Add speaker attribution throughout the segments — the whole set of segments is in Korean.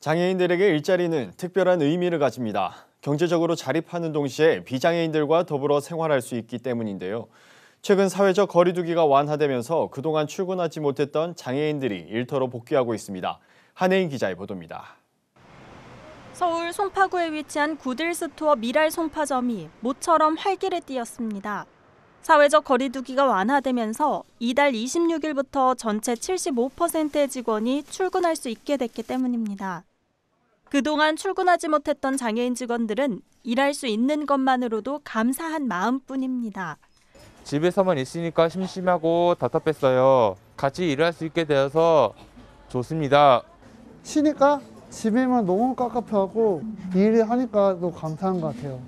Speaker 1: 장애인들에게 일자리는 특별한 의미를 가집니다. 경제적으로 자립하는 동시에 비장애인들과 더불어 생활할 수 있기 때문인데요. 최근 사회적 거리두기가 완화되면서 그동안 출근하지 못했던 장애인들이 일터로 복귀하고 있습니다. 한혜인 기자의 보도입니다.
Speaker 2: 서울 송파구에 위치한 구들 스토어 미랄 송파점이 모처럼 활기를 띄었습니다 사회적 거리두기가 완화되면서 이달 26일부터 전체 75%의 직원이 출근할 수 있게 됐기 때문입니다. 그동안 출근하지 못했던 장애인 직원들은 일할 수 있는 것만으로도 감사한 마음뿐입니다.
Speaker 1: 집에서만 있으니까 심심하고 답답했어요. 같이 일할 수 있게 되어서 좋습니다. 쉬니까 집에만 너무 깝깝하고 일을 하니까 또 감사한 것 같아요.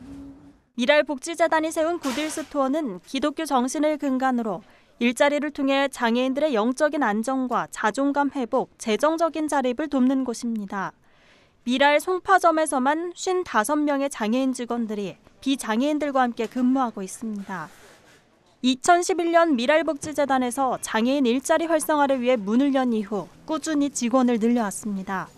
Speaker 2: 미랄 복지재단이 세운 구딜 스토어는 기독교 정신을 근간으로 일자리를 통해 장애인들의 영적인 안정과 자존감 회복, 재정적인 자립을 돕는 곳입니다. 미랄 송파점에서만 55명의 장애인 직원들이 비장애인들과 함께 근무하고 있습니다. 2011년 미랄복지재단에서 장애인 일자리 활성화를 위해 문을 연 이후 꾸준히 직원을 늘려왔습니다.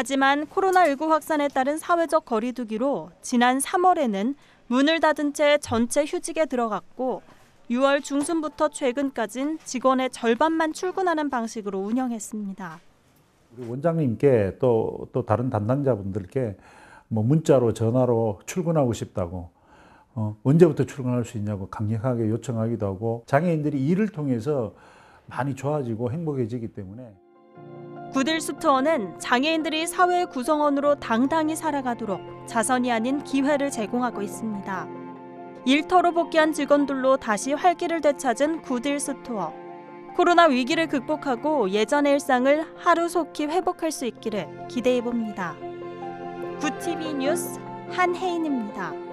Speaker 2: 하지만 코로나19 확산에 따른 사회적 거리두기로 지난 3월에는 문을 닫은 채 전체 휴직에 들어갔고 6월 중순부터 최근까진 직원의 절반만 출근하는 방식으로 운영했습니다.
Speaker 3: 원장님께 또, 또 다른 담당자분들께 뭐 문자로 전화로 출근하고 싶다고 어, 언제부터 출근할 수 있냐고 강력하게 요청하기도 하고 장애인들이 일을 통해서 많이 좋아지고 행복해지기 때문에
Speaker 2: 구들수트어는 장애인들이 사회 구성원으로 당당히 살아가도록 자선이 아닌 기회를 제공하고 있습니다. 일터로 복귀한 직원들로 다시 활기를 되찾은 구들스토어. 코로나 위기를 극복하고 예전의 일상을 하루속히 회복할 수 있기를 기대해 봅니다. 구TV 뉴스 한혜인입니다.